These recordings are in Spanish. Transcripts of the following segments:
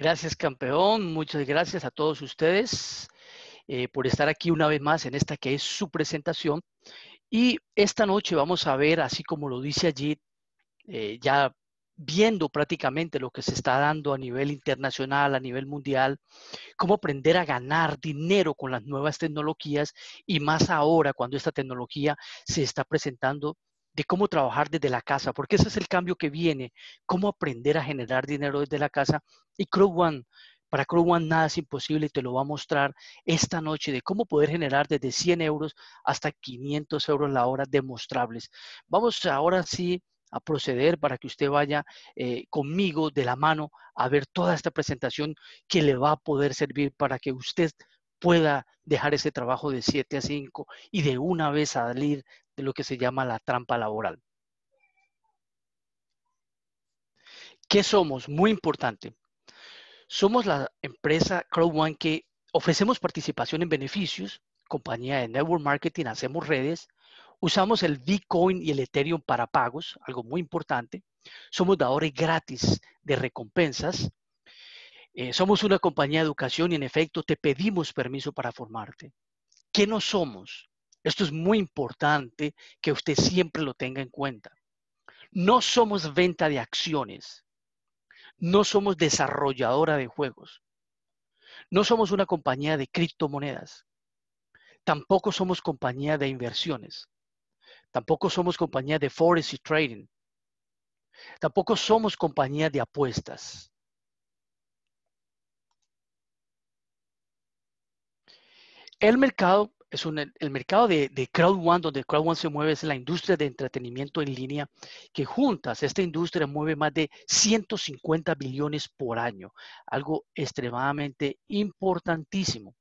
Gracias, campeón. Muchas gracias a todos ustedes eh, por estar aquí una vez más en esta que es su presentación. Y esta noche vamos a ver, así como lo dice allí, eh, ya viendo prácticamente lo que se está dando a nivel internacional, a nivel mundial, cómo aprender a ganar dinero con las nuevas tecnologías y más ahora cuando esta tecnología se está presentando de cómo trabajar desde la casa, porque ese es el cambio que viene, cómo aprender a generar dinero desde la casa. Y Crow One, para Crow One nada es imposible te lo va a mostrar esta noche de cómo poder generar desde 100 euros hasta 500 euros la hora demostrables. Vamos ahora sí a proceder para que usted vaya eh, conmigo de la mano a ver toda esta presentación que le va a poder servir para que usted pueda dejar ese trabajo de 7 a 5 y de una vez salir de lo que se llama la trampa laboral. ¿Qué somos? Muy importante. Somos la empresa Crowd que ofrecemos participación en beneficios, compañía de network marketing, hacemos redes, usamos el Bitcoin y el Ethereum para pagos, algo muy importante. Somos dadores gratis de recompensas, eh, somos una compañía de educación y en efecto te pedimos permiso para formarte. ¿Qué no somos? Esto es muy importante que usted siempre lo tenga en cuenta. No somos venta de acciones. No somos desarrolladora de juegos. No somos una compañía de criptomonedas. Tampoco somos compañía de inversiones. Tampoco somos compañía de forex y trading. Tampoco somos compañía de apuestas. el mercado es el mercado de, crowd One, donde crowd se mueve, es la industria de entretenimiento en línea, que juntas, esta industria mueve más de 150 billones por año, algo extremadamente importantísimo.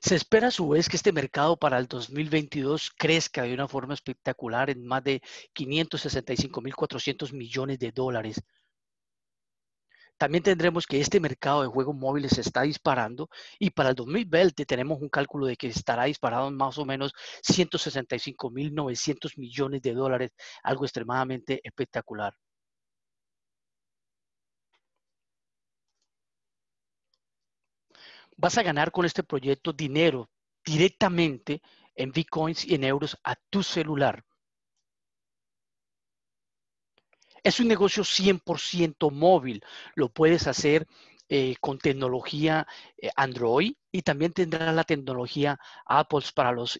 Se espera a su vez que este mercado para el 2022 crezca de una forma espectacular en más de 565.400 millones de dólares, también tendremos que este mercado de juegos móviles se está disparando y para el 2020 tenemos un cálculo de que estará disparado en más o menos 165.900 millones de dólares, algo extremadamente espectacular. Vas a ganar con este proyecto dinero directamente en bitcoins y en euros a tu celular. Es un negocio 100% móvil. Lo puedes hacer eh, con tecnología eh, Android y también tendrás la tecnología Apple para los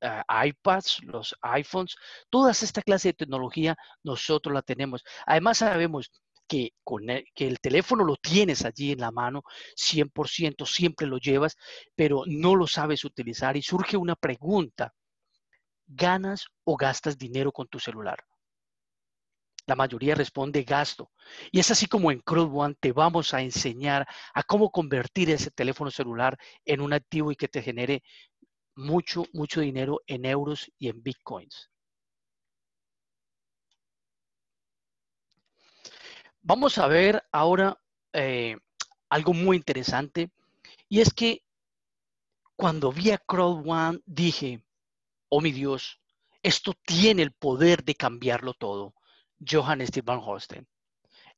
eh, iPads, los iPhones. Toda esta clase de tecnología nosotros la tenemos. Además sabemos que, con e, que el teléfono lo tienes allí en la mano, 100%, siempre lo llevas, pero no lo sabes utilizar y surge una pregunta. ¿Ganas o gastas dinero con tu celular? La mayoría responde gasto. Y es así como en crowd One te vamos a enseñar a cómo convertir ese teléfono celular en un activo y que te genere mucho, mucho dinero en euros y en bitcoins. Vamos a ver ahora eh, algo muy interesante y es que cuando vi a One dije, oh mi Dios, esto tiene el poder de cambiarlo todo. Johann Stephen Holstein.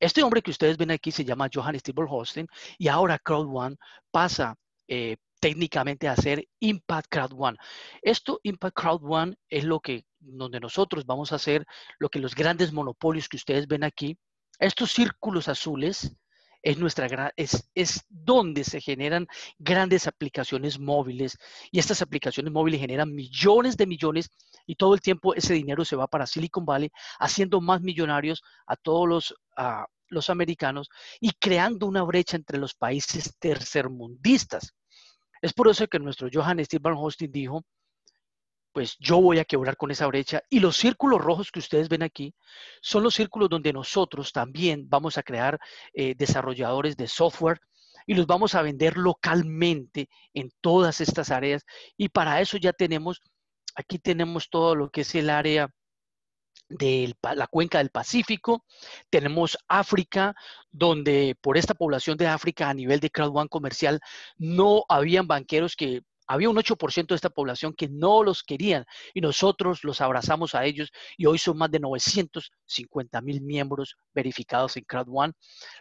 Este hombre que ustedes ven aquí se llama Johann Stephen Holstein y ahora Crowd One pasa eh, técnicamente a ser Impact Crowd One. Esto, Impact Crowd One, es lo que donde nosotros vamos a hacer lo que los grandes monopolios que ustedes ven aquí, estos círculos azules es, nuestra, es, es donde se generan grandes aplicaciones móviles y estas aplicaciones móviles generan millones de millones y todo el tiempo ese dinero se va para Silicon Valley, haciendo más millonarios a todos los, los americanos y creando una brecha entre los países tercermundistas. Es por eso que nuestro Johann Stephen Hosting dijo, pues yo voy a quebrar con esa brecha. Y los círculos rojos que ustedes ven aquí son los círculos donde nosotros también vamos a crear eh, desarrolladores de software y los vamos a vender localmente en todas estas áreas. Y para eso ya tenemos, aquí tenemos todo lo que es el área de la cuenca del Pacífico, tenemos África, donde por esta población de África a nivel de Crowd One comercial no habían banqueros que había un 8% de esta población que no los querían y nosotros los abrazamos a ellos y hoy son más de 950 mil miembros verificados en CrowdOne.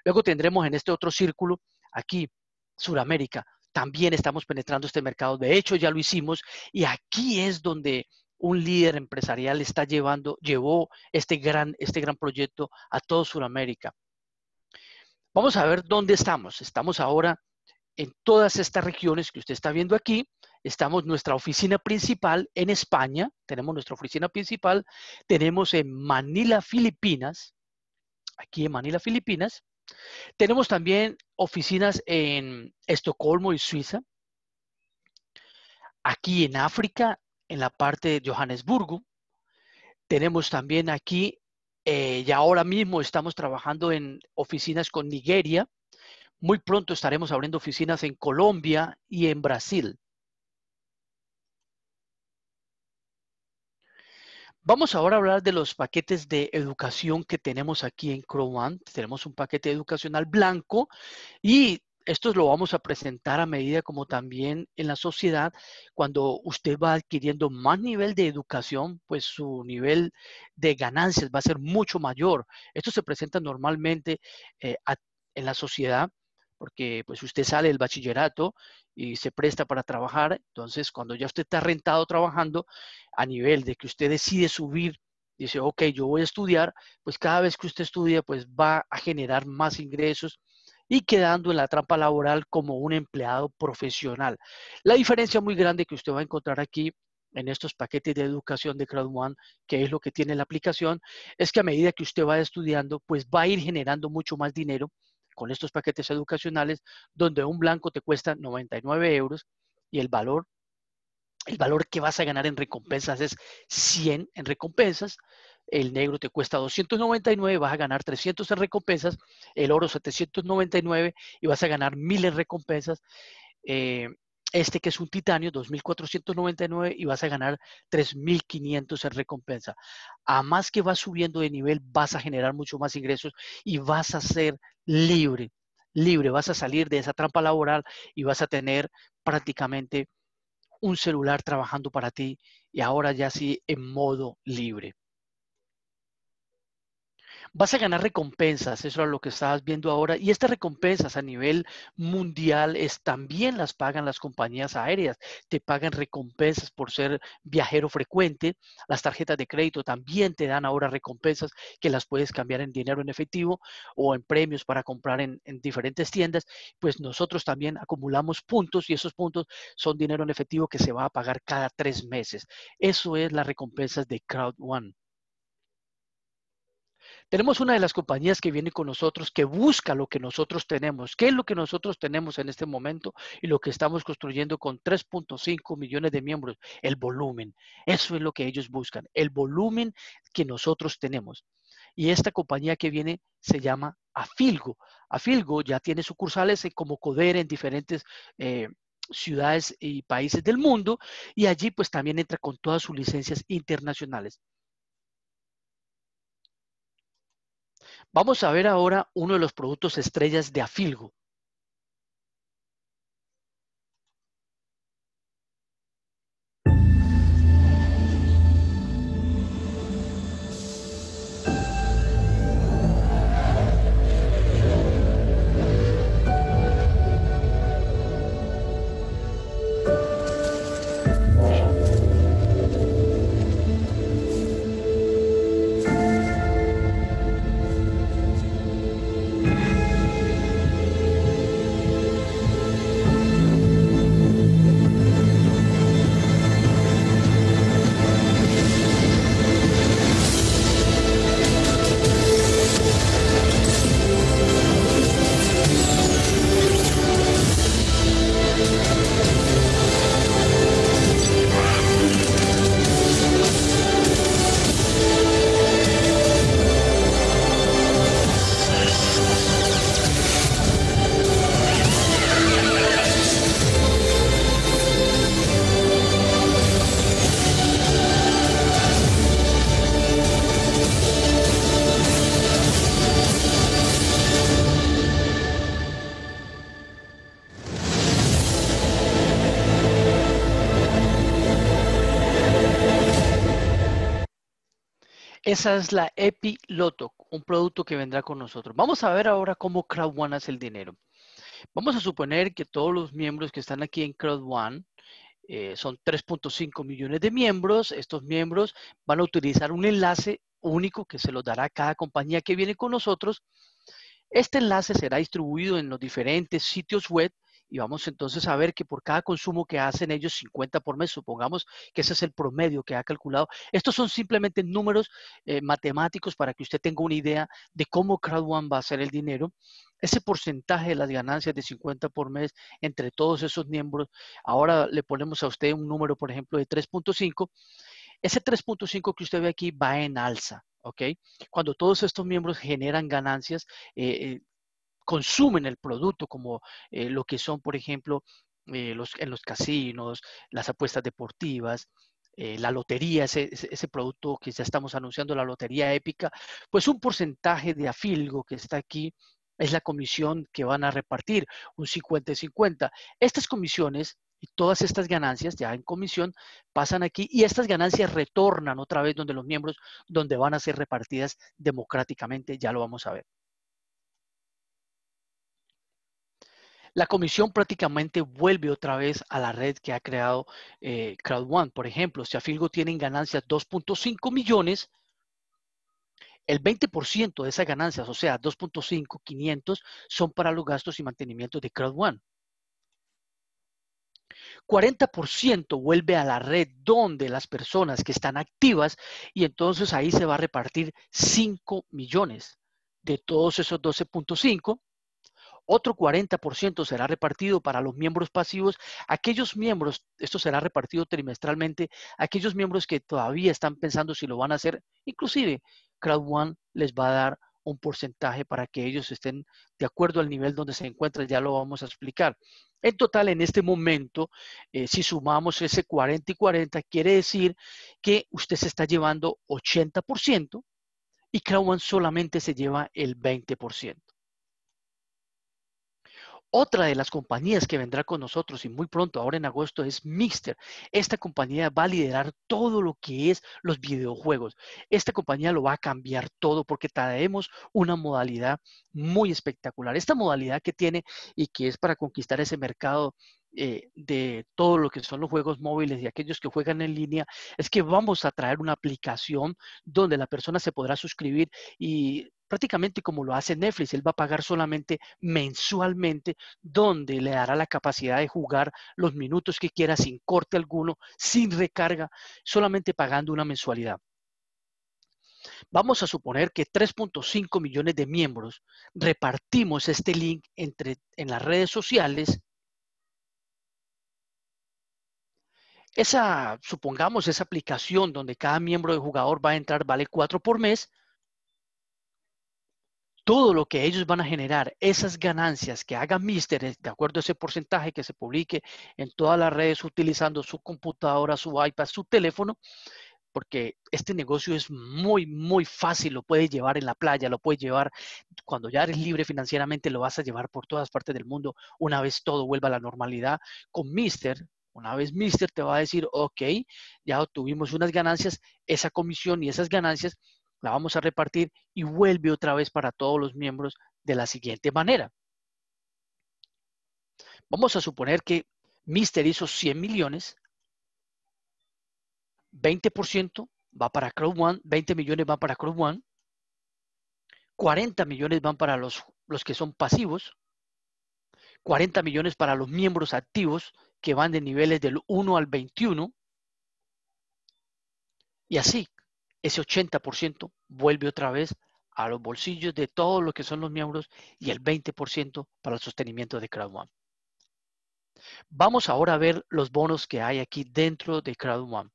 Luego tendremos en este otro círculo, aquí, Sudamérica, también estamos penetrando este mercado. De hecho, ya lo hicimos y aquí es donde un líder empresarial está llevando, llevó este gran, este gran proyecto a todo Sudamérica. Vamos a ver dónde estamos. Estamos ahora en todas estas regiones que usted está viendo aquí. Estamos nuestra oficina principal en España, tenemos nuestra oficina principal, tenemos en Manila, Filipinas, aquí en Manila, Filipinas. Tenemos también oficinas en Estocolmo y Suiza, aquí en África, en la parte de Johannesburgo. Tenemos también aquí, eh, y ahora mismo estamos trabajando en oficinas con Nigeria, muy pronto estaremos abriendo oficinas en Colombia y en Brasil. Vamos ahora a hablar de los paquetes de educación que tenemos aquí en Chrome Tenemos un paquete educacional blanco y esto lo vamos a presentar a medida como también en la sociedad, cuando usted va adquiriendo más nivel de educación, pues su nivel de ganancias va a ser mucho mayor. Esto se presenta normalmente eh, en la sociedad porque pues usted sale del bachillerato y se presta para trabajar, entonces cuando ya usted está rentado trabajando, a nivel de que usted decide subir, dice, ok, yo voy a estudiar, pues cada vez que usted estudia, pues va a generar más ingresos y quedando en la trampa laboral como un empleado profesional. La diferencia muy grande que usted va a encontrar aquí en estos paquetes de educación de Crowd One, que es lo que tiene la aplicación, es que a medida que usted va estudiando, pues va a ir generando mucho más dinero con estos paquetes educacionales, donde un blanco te cuesta 99 euros y el valor, el valor que vas a ganar en recompensas es 100 en recompensas, el negro te cuesta 299, vas a ganar 300 en recompensas, el oro 799 y vas a ganar 1000 en recompensas. Eh, este que es un titanio, 2.499 y vas a ganar 3.500 en recompensa. A más que vas subiendo de nivel, vas a generar mucho más ingresos y vas a ser libre, libre, vas a salir de esa trampa laboral y vas a tener prácticamente un celular trabajando para ti y ahora ya sí en modo libre vas a ganar recompensas, eso es lo que estabas viendo ahora, y estas recompensas a nivel mundial también las pagan las compañías aéreas, te pagan recompensas por ser viajero frecuente, las tarjetas de crédito también te dan ahora recompensas que las puedes cambiar en dinero en efectivo o en premios para comprar en, en diferentes tiendas, pues nosotros también acumulamos puntos y esos puntos son dinero en efectivo que se va a pagar cada tres meses. Eso es las recompensas de Crowd One. Tenemos una de las compañías que viene con nosotros, que busca lo que nosotros tenemos, qué es lo que nosotros tenemos en este momento y lo que estamos construyendo con 3.5 millones de miembros, el volumen. Eso es lo que ellos buscan, el volumen que nosotros tenemos. Y esta compañía que viene se llama Afilgo. Afilgo ya tiene sucursales como Coder en diferentes... Eh, ciudades y países del mundo y allí pues también entra con todas sus licencias internacionales. Vamos a ver ahora uno de los productos estrellas de Afilgo, Esa es la Epiloto, un producto que vendrá con nosotros. Vamos a ver ahora cómo CrowdOne hace el dinero. Vamos a suponer que todos los miembros que están aquí en crowd eh, son 3.5 millones de miembros. Estos miembros van a utilizar un enlace único que se los dará cada compañía que viene con nosotros. Este enlace será distribuido en los diferentes sitios web y vamos entonces a ver que por cada consumo que hacen ellos, 50 por mes, supongamos que ese es el promedio que ha calculado. Estos son simplemente números eh, matemáticos para que usted tenga una idea de cómo Crowd One va a hacer el dinero. Ese porcentaje de las ganancias de 50 por mes entre todos esos miembros, ahora le ponemos a usted un número, por ejemplo, de 3.5. Ese 3.5 que usted ve aquí va en alza. ¿ok? Cuando todos estos miembros generan ganancias, eh, eh consumen el producto, como eh, lo que son, por ejemplo, eh, los, en los casinos, las apuestas deportivas, eh, la lotería, ese, ese, producto que ya estamos anunciando, la lotería épica, pues un porcentaje de afilgo que está aquí es la comisión que van a repartir, un 50-50. Estas comisiones y todas estas ganancias ya en comisión pasan aquí y estas ganancias retornan otra vez donde los miembros, donde van a ser repartidas democráticamente, ya lo vamos a ver. la comisión prácticamente vuelve otra vez a la red que ha creado eh, crowd One. Por ejemplo, si Afilgo tienen ganancias 2.5 millones, el 20% de esas ganancias, o sea, 2.5, 500, son para los gastos y mantenimiento de crowd One. 40% vuelve a la red donde las personas que están activas y entonces ahí se va a repartir 5 millones de todos esos 12.5 otro 40% será repartido para los miembros pasivos, aquellos miembros, esto será repartido trimestralmente, aquellos miembros que todavía están pensando si lo van a hacer, inclusive Crowd One les va a dar un porcentaje para que ellos estén de acuerdo al nivel donde se encuentran, ya lo vamos a explicar. En total, en este momento, eh, si sumamos ese 40 y 40, quiere decir que usted se está llevando 80% y Crowd One solamente se lleva el 20%. Otra de las compañías que vendrá con nosotros y muy pronto, ahora en agosto, es Mixter. Esta compañía va a liderar todo lo que es los videojuegos. Esta compañía lo va a cambiar todo porque traemos una modalidad muy espectacular. Esta modalidad que tiene y que es para conquistar ese mercado eh, de todo lo que son los juegos móviles y aquellos que juegan en línea, es que vamos a traer una aplicación donde la persona se podrá suscribir y prácticamente como lo hace Netflix, él va a pagar solamente mensualmente, donde le dará la capacidad de jugar los minutos que quiera sin corte alguno, sin recarga, solamente pagando una mensualidad. Vamos a suponer que 3.5 millones de miembros repartimos este link entre, en las redes sociales Esa, supongamos, esa aplicación donde cada miembro de jugador va a entrar vale 4 por mes, todo lo que ellos van a generar, esas ganancias que haga Mister, eh, de acuerdo a ese porcentaje que se publique en todas las redes utilizando su computadora, su iPad, su teléfono, porque este negocio es muy, muy fácil, lo puedes llevar en la playa, lo puedes llevar cuando ya eres libre financieramente, lo vas a llevar por todas partes del mundo una vez todo vuelva a la normalidad con Mister. Una vez Mister te va a decir, ok, ya obtuvimos unas ganancias, esa comisión y esas ganancias la vamos a repartir y vuelve otra vez para todos los miembros de la siguiente manera. Vamos a suponer que Mister hizo 100 millones, 20% va para Crowd One, 20 millones van para Crowd One, 40 millones van para los, los que son pasivos, 40 millones para los miembros activos que van de niveles del 1 al 21, y así, ese 80% vuelve otra vez a los bolsillos de todos los que son los miembros y el 20% para el sostenimiento de One. Vamos ahora a ver los bonos que hay aquí dentro de CrowdOne.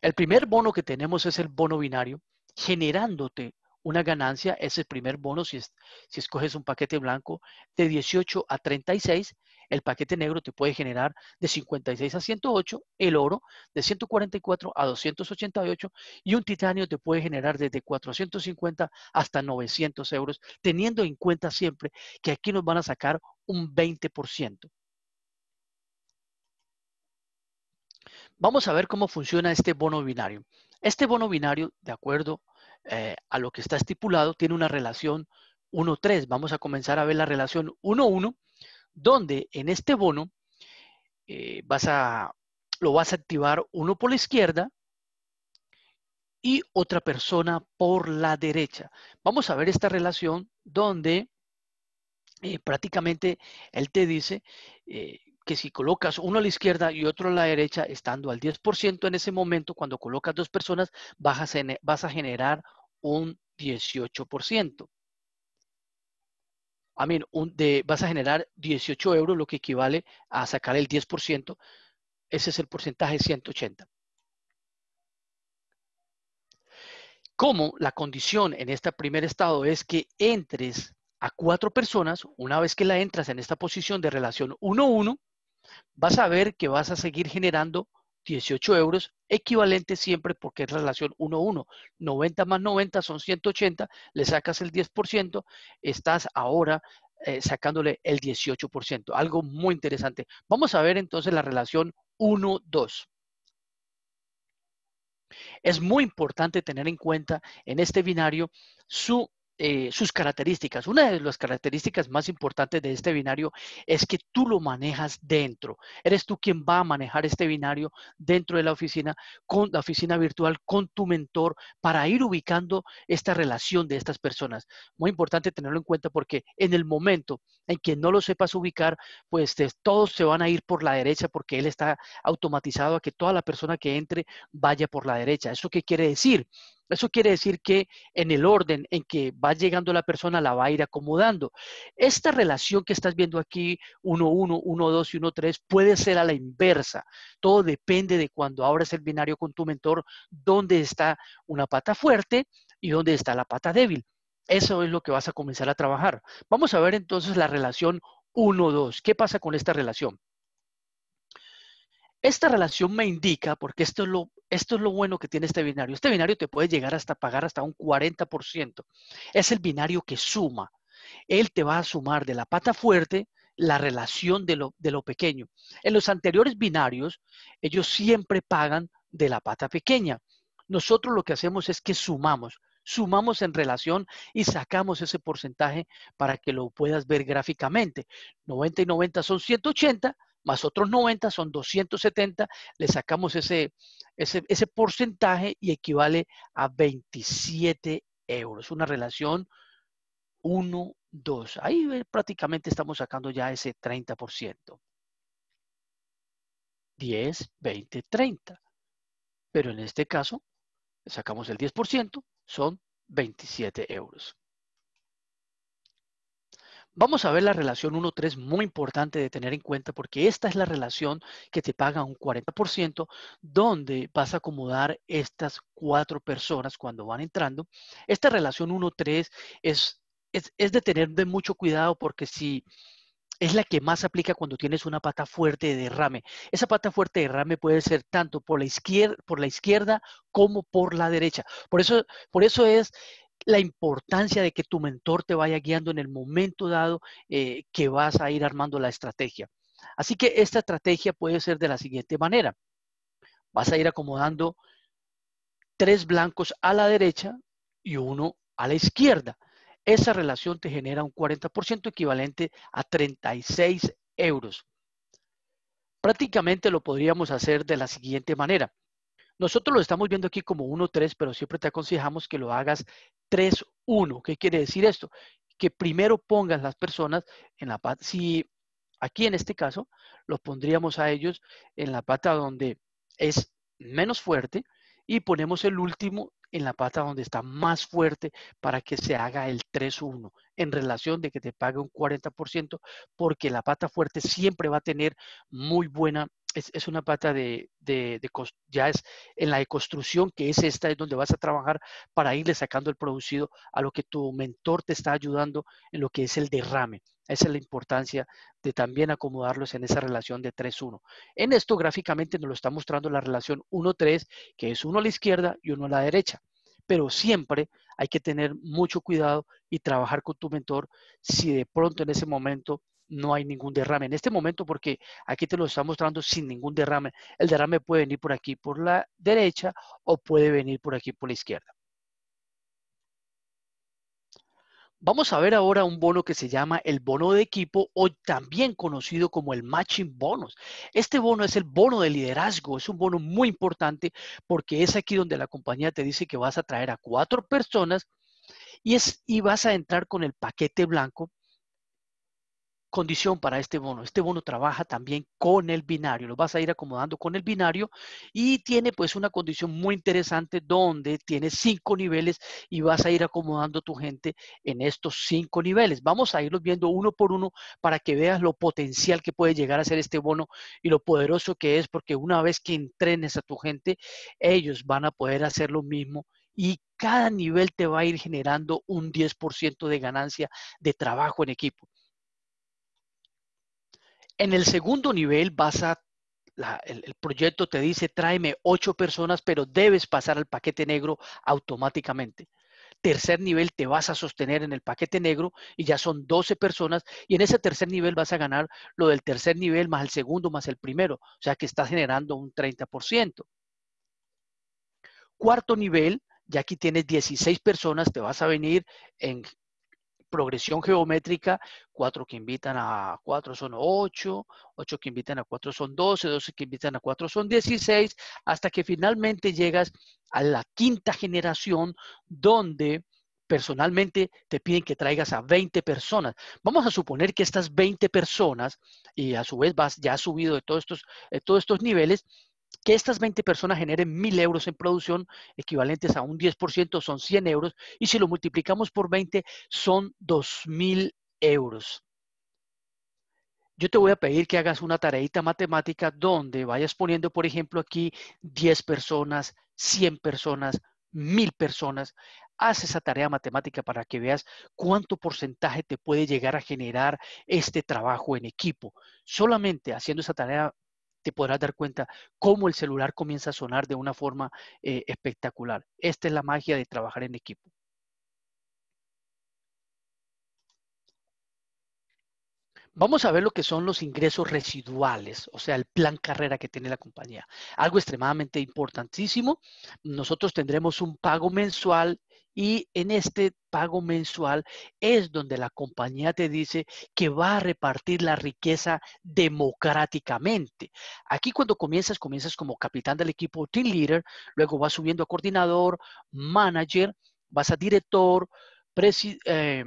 El primer bono que tenemos es el bono binario, generándote una ganancia, Ese primer bono si, si escoges un paquete blanco, de 18 a 36 el paquete negro te puede generar de 56 a 108, el oro de 144 a 288 y un titanio te puede generar desde 450 hasta 900 euros, teniendo en cuenta siempre que aquí nos van a sacar un 20%. Vamos a ver cómo funciona este bono binario. Este bono binario, de acuerdo eh, a lo que está estipulado, tiene una relación 1-3. Vamos a comenzar a ver la relación 1-1 donde en este bono eh, vas a, lo vas a activar uno por la izquierda y otra persona por la derecha. Vamos a ver esta relación donde eh, prácticamente él te dice eh, que si colocas uno a la izquierda y otro a la derecha, estando al 10% en ese momento, cuando colocas dos personas, vas a generar un 18%. A mí, vas a generar 18 euros, lo que equivale a sacar el 10%. Ese es el porcentaje 180. Como la condición en este primer estado es que entres a cuatro personas, una vez que la entras en esta posición de relación 1-1, vas a ver que vas a seguir generando 18 euros, equivalente siempre porque es relación 1-1. 90 más 90 son 180, le sacas el 10%, estás ahora eh, sacándole el 18%. Algo muy interesante. Vamos a ver entonces la relación 1-2. Es muy importante tener en cuenta en este binario su eh, sus características. Una de las características más importantes de este binario es que tú lo manejas dentro. Eres tú quien va a manejar este binario dentro de la oficina, con la oficina virtual, con tu mentor, para ir ubicando esta relación de estas personas. Muy importante tenerlo en cuenta porque en el momento en que no lo sepas ubicar, pues todos se van a ir por la derecha porque él está automatizado a que toda la persona que entre vaya por la derecha. ¿Eso qué quiere decir? Eso quiere decir que en el orden en que va llegando la persona la va a ir acomodando. Esta relación que estás viendo aquí, 1-1, 1-2 y 1-3, puede ser a la inversa. Todo depende de cuando abres el binario con tu mentor, dónde está una pata fuerte y dónde está la pata débil. Eso es lo que vas a comenzar a trabajar. Vamos a ver entonces la relación 1-2. ¿Qué pasa con esta relación? Esta relación me indica, porque esto es lo esto es lo bueno que tiene este binario. Este binario te puede llegar hasta pagar hasta un 40%. Es el binario que suma. Él te va a sumar de la pata fuerte la relación de lo, de lo pequeño. En los anteriores binarios, ellos siempre pagan de la pata pequeña. Nosotros lo que hacemos es que sumamos sumamos en relación y sacamos ese porcentaje para que lo puedas ver gráficamente. 90 y 90 son 180, más otros 90 son 270, le sacamos ese, ese, porcentaje y equivale a 27 euros. Una relación 1-2. Ahí eh, prácticamente estamos sacando ya ese 30%. 10, 20, 30. Pero en este caso, sacamos el 10%, son 27 euros. Vamos a ver la relación 1-3 muy importante de tener en cuenta porque esta es la relación que te paga un 40% donde vas a acomodar estas cuatro personas cuando van entrando. Esta relación 1-3 es, es, de tener de mucho cuidado porque si es la que más aplica cuando tienes una pata fuerte de derrame. Esa pata fuerte de derrame puede ser tanto por la izquierda, por la izquierda como por la derecha. Por eso, por eso es la importancia de que tu mentor te vaya guiando en el momento dado eh, que vas a ir armando la estrategia. Así que esta estrategia puede ser de la siguiente manera. Vas a ir acomodando tres blancos a la derecha y uno a la izquierda. Esa relación te genera un 40% equivalente a 36 euros. Prácticamente lo podríamos hacer de la siguiente manera. Nosotros lo estamos viendo aquí como 1-3, pero siempre te aconsejamos que lo hagas 3-1. ¿Qué quiere decir esto? Que primero pongas las personas en la pata. Si aquí en este caso los pondríamos a ellos en la pata donde es menos fuerte y ponemos el último en la pata donde está más fuerte para que se haga el 3-1 en relación de que te pague un 40% porque la pata fuerte siempre va a tener muy buena es, una pata de, de, de, ya es en la de construcción, que es esta, es donde vas a trabajar para irle sacando el producido a lo que tu mentor te está ayudando en lo que es el derrame. Esa es la importancia de también acomodarlos en esa relación de 3-1. En esto gráficamente nos lo está mostrando la relación 1-3, que es uno a la izquierda y uno a la derecha. Pero siempre hay que tener mucho cuidado y trabajar con tu mentor si de pronto en ese momento no hay ningún derrame. En este momento, porque aquí te lo está mostrando sin ningún derrame, el derrame puede venir por aquí por la derecha o puede venir por aquí por la izquierda. Vamos a ver ahora un bono que se llama el bono de equipo o también conocido como el matching bonus. Este bono es el bono de liderazgo, es un bono muy importante porque es aquí donde la compañía te dice que vas a traer a cuatro personas y, es, y vas a entrar con el paquete blanco condición para este bono. Este bono trabaja también con el binario, lo vas a ir acomodando con el binario y tiene pues una condición muy interesante donde tiene cinco niveles y vas a ir acomodando tu gente en estos cinco niveles. Vamos a irlos viendo uno por uno para que veas lo potencial que puede llegar a ser este bono y lo poderoso que es porque una vez que entrenes a tu gente, ellos van a poder hacer lo mismo y cada nivel te va a ir generando un 10% de ganancia de trabajo en equipo. En el segundo nivel vas a, el, proyecto te dice, tráeme ocho personas, pero debes pasar al paquete negro automáticamente. Tercer nivel te vas a sostener en el paquete negro y ya son 12 personas y en ese tercer nivel vas a ganar lo del tercer nivel más el segundo más el primero, o sea que estás generando un 30%. Cuarto nivel, ya aquí tienes 16 personas, te vas a venir en progresión geométrica, cuatro que invitan a 4 son ocho ocho que invitan a 4 son 12, 12 que invitan a 4 son 16, hasta que finalmente llegas a la quinta generación donde personalmente te piden que traigas a 20 personas. Vamos a suponer que estas 20 personas, y a su vez vas, ya has subido de todos estos, de todos estos niveles, que estas 20 personas generen 1000 euros en producción, equivalentes a un 10%, son 100 euros, y si lo multiplicamos por 20, son 2000 euros. Yo te voy a pedir que hagas una tareita matemática donde vayas poniendo, por ejemplo, aquí 10 personas, 100 personas, 1000 personas. Haz esa tarea matemática para que veas cuánto porcentaje te puede llegar a generar este trabajo en equipo. Solamente haciendo esa tarea te podrás dar cuenta cómo el celular comienza a sonar de una forma eh, espectacular. Esta es la magia de trabajar en equipo. Vamos a ver lo que son los ingresos residuales, o sea, el plan carrera que tiene la compañía. Algo extremadamente importantísimo. Nosotros tendremos un pago mensual y en este pago mensual es donde la compañía te dice que va a repartir la riqueza democráticamente. Aquí cuando comienzas, comienzas como capitán del equipo team leader, luego vas subiendo a coordinador, manager, vas a director, presidente. Eh,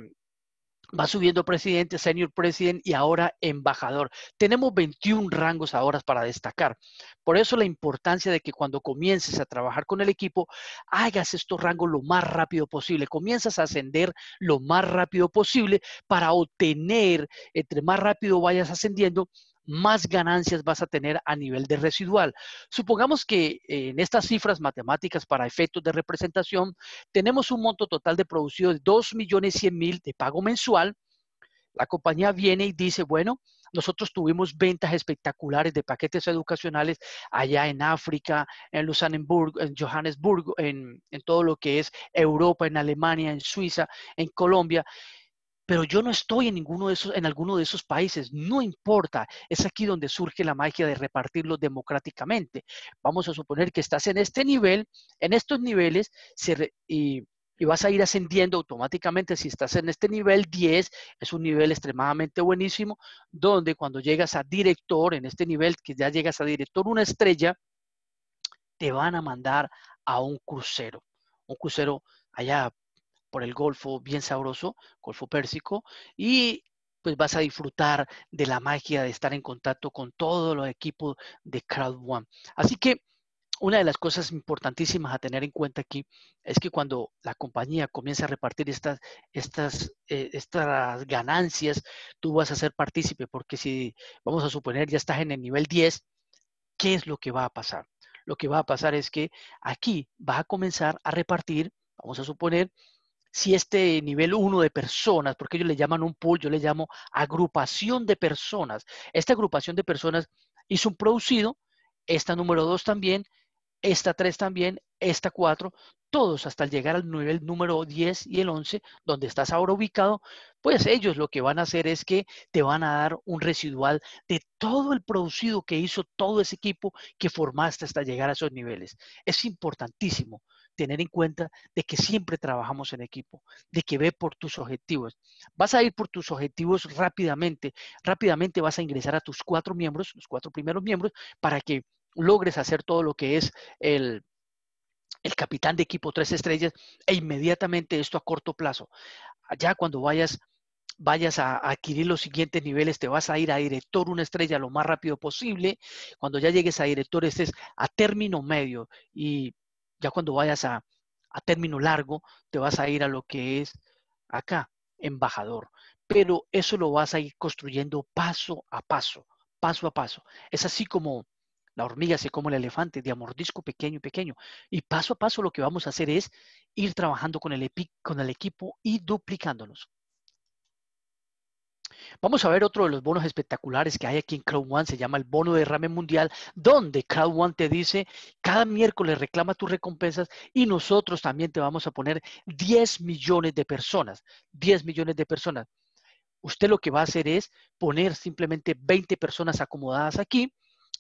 Va subiendo presidente, senior president y ahora embajador. Tenemos 21 rangos ahora para destacar. Por eso la importancia de que cuando comiences a trabajar con el equipo, hagas estos rangos lo más rápido posible. Comienzas a ascender lo más rápido posible para obtener, entre más rápido vayas ascendiendo, más ganancias vas a tener a nivel de residual. Supongamos que eh, en estas cifras matemáticas para efectos de representación tenemos un monto total de producido de 2.100.000 de pago mensual. La compañía viene y dice, bueno, nosotros tuvimos ventas espectaculares de paquetes educacionales allá en África, en Lusanenburg, en Johannesburgo, en, en todo lo que es Europa, en Alemania, en Suiza, en Colombia pero yo no estoy en ninguno de esos, en alguno de esos países, no importa, es aquí donde surge la magia de repartirlo democráticamente. Vamos a suponer que estás en este nivel, en estos niveles, y, y vas a ir ascendiendo automáticamente. Si estás en este nivel 10, es un nivel extremadamente buenísimo, donde cuando llegas a director, en este nivel que ya llegas a director una estrella, te van a mandar a un crucero, un crucero allá por el Golfo bien sabroso, Golfo Pérsico, y pues vas a disfrutar de la magia de estar en contacto con todos los equipos de Crowd One. Así que una de las cosas importantísimas a tener en cuenta aquí es que cuando la compañía comienza a repartir estas, estas, eh, estas ganancias, tú vas a ser partícipe, porque si vamos a suponer ya estás en el nivel 10, ¿qué es lo que va a pasar? Lo que va a pasar es que aquí vas a comenzar a repartir, vamos a suponer, si este nivel 1 de personas, porque ellos le llaman un pool, yo le llamo agrupación de personas, esta agrupación de personas hizo un producido, esta número 2 también, esta 3 también, esta 4, todos hasta llegar al nivel número 10 y el 11, donde estás ahora ubicado, pues ellos lo que van a hacer es que te van a dar un residual de todo el producido que hizo todo ese equipo que formaste hasta llegar a esos niveles. Es importantísimo tener en cuenta de que siempre trabajamos en equipo, de que ve por tus objetivos. Vas a ir por tus objetivos rápidamente, rápidamente vas a ingresar a tus cuatro miembros, los cuatro primeros miembros, para que logres hacer todo lo que es el, capitán de equipo tres estrellas e inmediatamente esto a corto plazo. Ya cuando vayas vayas a adquirir los siguientes niveles, te vas a ir a director una estrella lo más rápido posible. Cuando ya llegues a director, estés a término medio y ya cuando vayas a, a término largo, te vas a ir a lo que es acá, embajador. Pero eso lo vas a ir construyendo paso a paso, paso a paso. Es así como la hormiga se come el elefante de amordisco pequeño y pequeño. Y paso a paso lo que vamos a hacer es ir trabajando con el, con el equipo y duplicándonos. Vamos a ver otro de los bonos espectaculares que hay aquí en Crowd One, se llama el bono de derrame mundial, donde Crowd One te dice, cada miércoles reclama tus recompensas y nosotros también te vamos a poner 10 millones de personas, 10 millones de personas. Usted lo que va a hacer es poner simplemente 20 personas acomodadas aquí,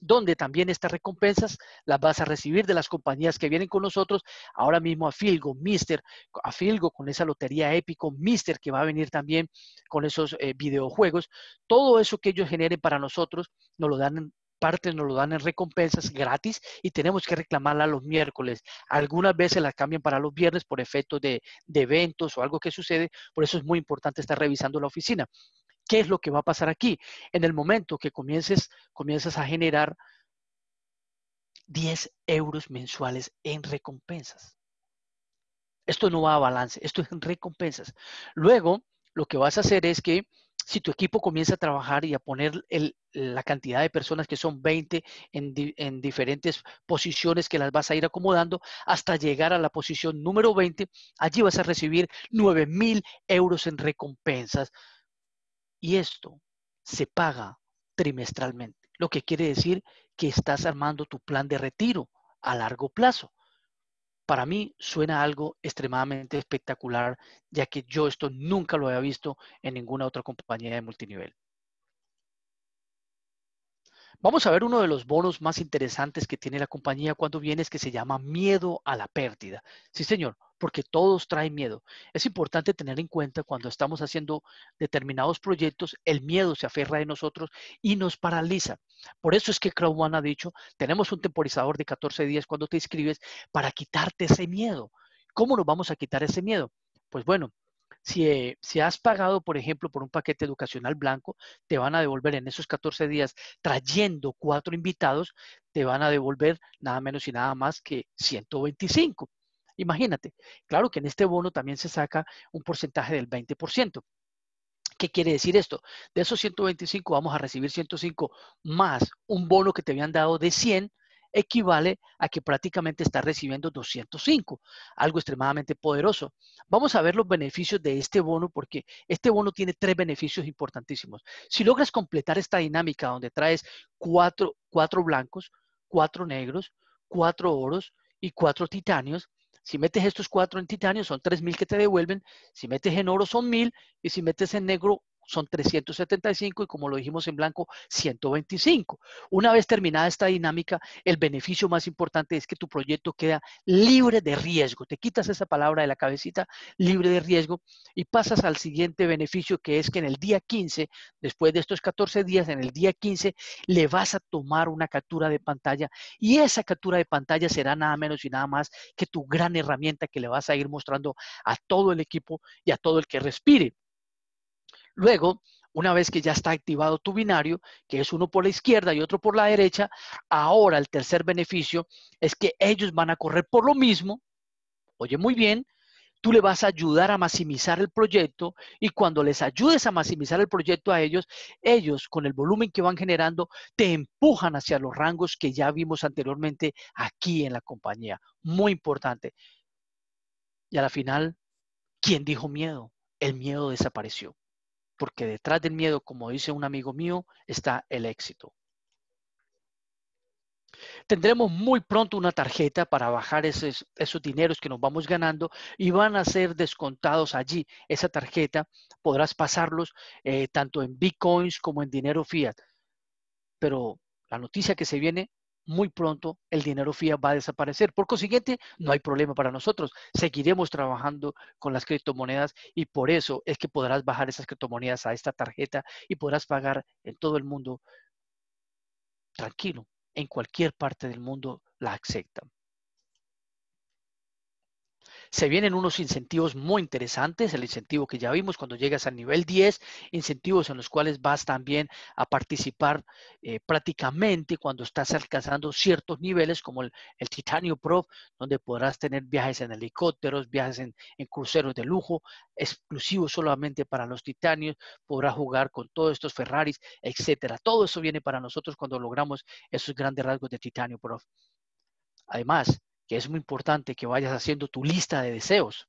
donde también estas recompensas las vas a recibir de las compañías que vienen con nosotros, ahora mismo a Filgo, Mister, a Filgo con esa lotería épico, Mister que va a venir también con esos eh, videojuegos, todo eso que ellos generen para nosotros nos lo dan en partes nos lo dan en recompensas gratis y tenemos que reclamarla los miércoles. Algunas veces la cambian para los viernes por efecto de, eventos o algo que sucede, por eso es muy importante estar revisando la oficina. ¿Qué es lo que va a pasar aquí? En el momento que comiences, comienzas a generar 10 euros mensuales en recompensas. Esto no va a balance, esto es en recompensas. Luego, lo que vas a hacer es que si tu equipo comienza a trabajar y a poner la cantidad de personas que son 20 en, diferentes posiciones que las vas a ir acomodando hasta llegar a la posición número 20, allí vas a recibir 9 mil euros en recompensas y esto se paga trimestralmente, lo que quiere decir que estás armando tu plan de retiro a largo plazo. Para mí suena algo extremadamente espectacular, ya que yo esto nunca lo había visto en ninguna otra compañía de multinivel. Vamos a ver uno de los bonos más interesantes que tiene la compañía cuando viene, es que se llama miedo a la pérdida. Sí, señor, porque todos traen miedo. Es importante tener en cuenta cuando estamos haciendo determinados proyectos, el miedo se aferra de nosotros y nos paraliza. Por eso es que Crowman ha dicho, tenemos un temporizador de 14 días cuando te inscribes para quitarte ese miedo. ¿Cómo nos vamos a quitar ese miedo? Pues bueno, si, eh, si, has pagado, por ejemplo, por un paquete educacional blanco, te van a devolver en esos 14 días, trayendo cuatro invitados, te van a devolver nada menos y nada más que 125. Imagínate, claro que en este bono también se saca un porcentaje del 20%. ¿Qué quiere decir esto? De esos 125 vamos a recibir 105 más un bono que te habían dado de 100 equivale a que prácticamente estás recibiendo 205, algo extremadamente poderoso. Vamos a ver los beneficios de este bono porque este bono tiene tres beneficios importantísimos. Si logras completar esta dinámica donde traes cuatro, blancos, cuatro negros, cuatro oros y cuatro titanios, si metes estos cuatro en titanio, son 3.000 que te devuelven. Si metes en oro, son 1.000. Y si metes en negro, son 375 y como lo dijimos en blanco, 125. Una vez terminada esta dinámica, el beneficio más importante es que tu proyecto queda libre de riesgo. Te quitas esa palabra de la cabecita, libre de riesgo, y pasas al siguiente beneficio que es que en el día 15, después de estos 14 días, en el día 15 le vas a tomar una captura de pantalla y esa captura de pantalla será nada menos y nada más que tu gran herramienta que le vas a ir mostrando a todo el equipo y a todo el que respire. Luego, una vez que ya está activado tu binario, que es uno por la izquierda y otro por la derecha, ahora el tercer beneficio es que ellos van a correr por lo mismo. Oye, muy bien, tú le vas a ayudar a maximizar el proyecto y cuando les ayudes a maximizar el proyecto a ellos, ellos con el volumen que van generando te empujan hacia los rangos que ya vimos anteriormente aquí en la compañía. Muy importante. Y a la final, ¿quién dijo miedo? El miedo desapareció porque detrás del miedo, como dice un amigo mío, está el éxito. Tendremos muy pronto una tarjeta para bajar esos, dineros que nos vamos ganando y van a ser descontados allí. Esa tarjeta podrás pasarlos eh, tanto en bitcoins como en dinero fiat. Pero la noticia que se viene muy pronto el dinero fiat va a desaparecer. Por consiguiente, no hay problema para nosotros. Seguiremos trabajando con las criptomonedas y por eso es que podrás bajar esas criptomonedas a esta tarjeta y podrás pagar en todo el mundo tranquilo. En cualquier parte del mundo la aceptan. Se vienen unos incentivos muy interesantes, el incentivo que ya vimos cuando llegas al nivel 10, incentivos en los cuales vas también a participar eh, prácticamente cuando estás alcanzando ciertos niveles como el, Titanio Pro, donde podrás tener viajes en helicópteros, viajes en, cruceros de lujo, exclusivos solamente para los Titanios, podrás jugar con todos estos Ferraris, etcétera. Todo eso viene para nosotros cuando logramos esos grandes rasgos de Titanio Pro. Además, que es muy importante que vayas haciendo tu lista de deseos.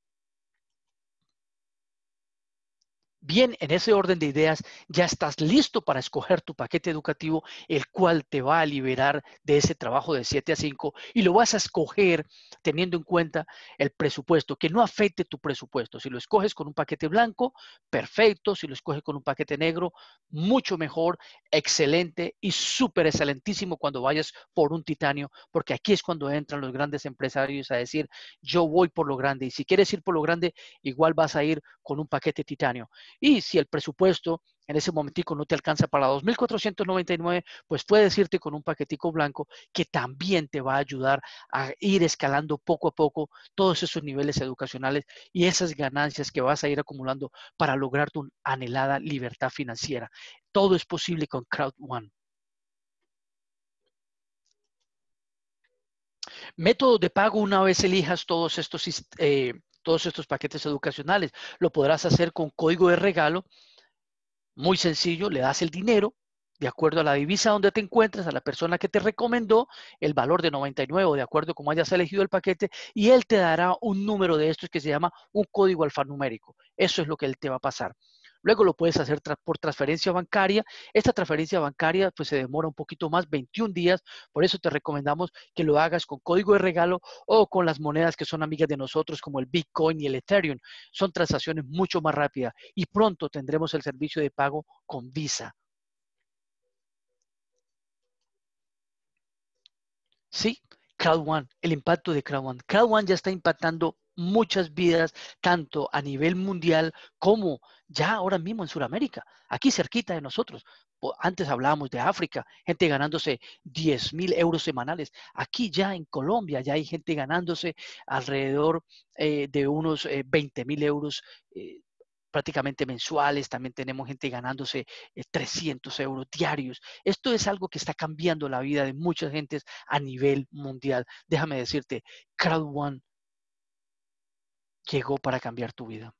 Bien, en ese orden de ideas ya estás listo para escoger tu paquete educativo, el cual te va a liberar de ese trabajo de 7 a 5 y lo vas a escoger teniendo en cuenta el presupuesto, que no afecte tu presupuesto. Si lo escoges con un paquete blanco, perfecto. Si lo escoges con un paquete negro, mucho mejor, excelente y súper excelentísimo cuando vayas por un titanio, porque aquí es cuando entran los grandes empresarios a decir, yo voy por lo grande y si quieres ir por lo grande, igual vas a ir con un paquete titanio. Y si el presupuesto en ese momentico no te alcanza para 2.499, pues puedes irte con un paquetico blanco que también te va a ayudar a ir escalando poco a poco todos esos niveles educacionales y esas ganancias que vas a ir acumulando para lograr tu anhelada libertad financiera. Todo es posible con Crowd One. Método de pago una vez elijas todos estos sistemas. Eh, todos estos paquetes educacionales. Lo podrás hacer con código de regalo, muy sencillo, le das el dinero, de acuerdo a la divisa donde te encuentras a la persona que te recomendó, el valor de 99, de acuerdo a cómo hayas elegido el paquete, y él te dará un número de estos que se llama un código alfanumérico. Eso es lo que él te va a pasar. Luego lo puedes hacer por transferencia bancaria. Esta transferencia bancaria pues se demora un poquito más, 21 días. Por eso te recomendamos que lo hagas con código de regalo o con las monedas que son amigas de nosotros como el Bitcoin y el Ethereum. Son transacciones mucho más rápidas y pronto tendremos el servicio de pago con Visa. Sí, Crowd One, el impacto de Crowd One. Crowd One ya está impactando muchas vidas, tanto a nivel mundial como ya ahora mismo en Sudamérica, aquí cerquita de nosotros. Antes hablábamos de África, gente ganándose 10 mil euros semanales. Aquí ya en Colombia ya hay gente ganándose alrededor eh, de unos 20 eh, mil euros. Eh, prácticamente mensuales, también tenemos gente ganándose 300 euros diarios. Esto es algo que está cambiando la vida de muchas gentes a nivel mundial. Déjame decirte, Crowd One llegó para cambiar tu vida.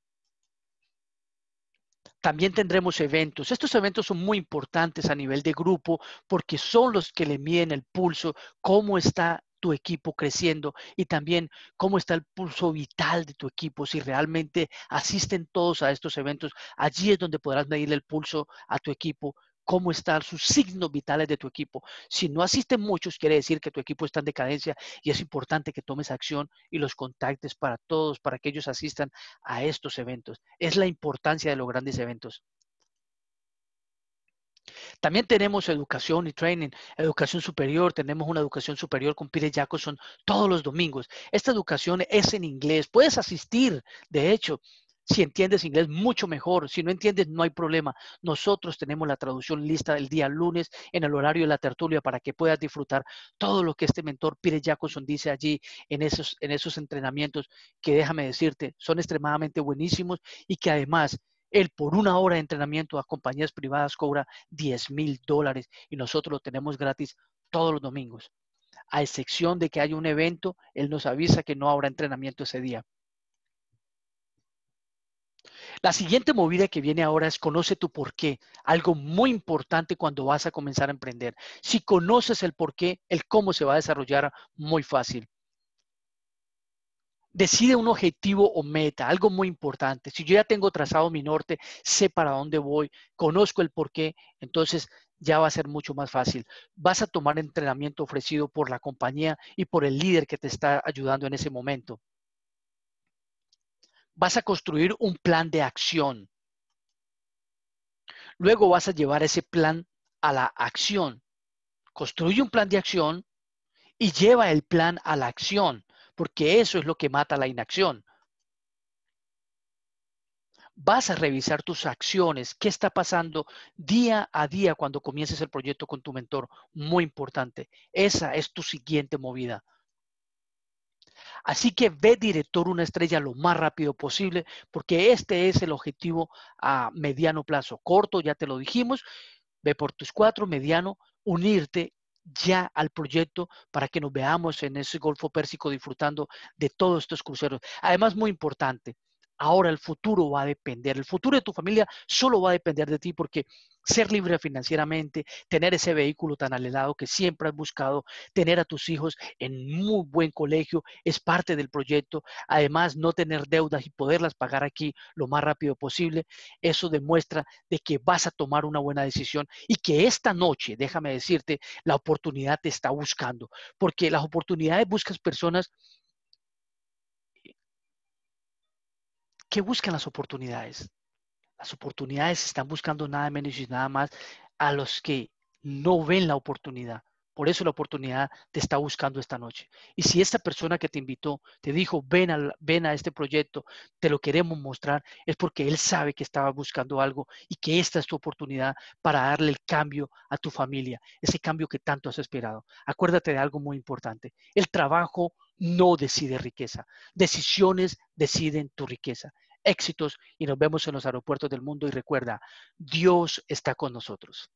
También tendremos eventos. Estos eventos son muy importantes a nivel de grupo porque son los que le miden el pulso, cómo está tu equipo creciendo y también cómo está el pulso vital de tu equipo. Si realmente asisten todos a estos eventos, allí es donde podrás medir el pulso a tu equipo cómo están sus signos vitales de tu equipo. Si no asisten muchos, quiere decir que tu equipo está en decadencia y es importante que tomes acción y los contactes para todos, para que ellos asistan a estos eventos. Es la importancia de los grandes eventos. También tenemos educación y training, educación superior, tenemos una educación superior con Pires Jacobson todos los domingos. Esta educación es en inglés, puedes asistir, de hecho, si entiendes inglés, mucho mejor. Si no entiendes, no hay problema. Nosotros tenemos la traducción lista el día lunes en el horario de la tertulia para que puedas disfrutar todo lo que este mentor Pires Jacobson dice allí en esos, entrenamientos que déjame decirte, son extremadamente buenísimos y que además él por una hora de entrenamiento a compañías privadas cobra 10 mil dólares y nosotros lo tenemos gratis todos los domingos. A excepción de que haya un evento, él nos avisa que no habrá entrenamiento ese día. La siguiente movida que viene ahora es conoce tu por qué, algo muy importante cuando vas a comenzar a emprender. Si conoces el por qué, el cómo se va a desarrollar muy fácil. Decide un objetivo o meta, algo muy importante. Si yo ya tengo trazado mi norte, sé para dónde voy, conozco el por qué, entonces ya va a ser mucho más fácil. Vas a tomar entrenamiento ofrecido por la compañía y por el líder que te está ayudando en ese momento vas a construir un plan de acción. Luego vas a llevar ese plan a la acción. Construye un plan de acción y lleva el plan a la acción, porque eso es lo que mata la inacción. Vas a revisar tus acciones, qué está pasando día a día cuando comiences el proyecto con tu mentor. Muy importante. Esa es tu siguiente movida. Así que ve director una estrella lo más rápido posible, porque este es el objetivo a mediano plazo. Corto, ya te lo dijimos, ve por tus cuatro, mediano, unirte ya al proyecto para que nos veamos en ese Golfo Pérsico disfrutando de todos estos cruceros. Además, muy importante, Ahora el futuro va a depender, el futuro de tu familia solo va a depender de ti porque ser libre financieramente, tener ese vehículo tan alelado que siempre has buscado, tener a tus hijos en muy buen colegio es parte del proyecto. Además, no tener deudas y poderlas pagar aquí lo más rápido posible, eso demuestra de que vas a tomar una buena decisión y que esta noche, déjame decirte, la oportunidad te está buscando, porque las oportunidades buscas personas ¿Qué buscan las oportunidades? Las oportunidades están buscando nada menos y nada más a los que no ven la oportunidad. Por eso la oportunidad te está buscando esta noche. Y si esta persona que te invitó te dijo, ven a, ven a este proyecto, te lo queremos mostrar, es porque él sabe que estaba buscando algo y que esta es tu oportunidad para darle el cambio a tu familia, ese cambio que tanto has esperado. Acuérdate de algo muy importante. El trabajo no decide riqueza. Decisiones deciden tu riqueza. Éxitos y nos vemos en los aeropuertos del mundo y recuerda, Dios está con nosotros.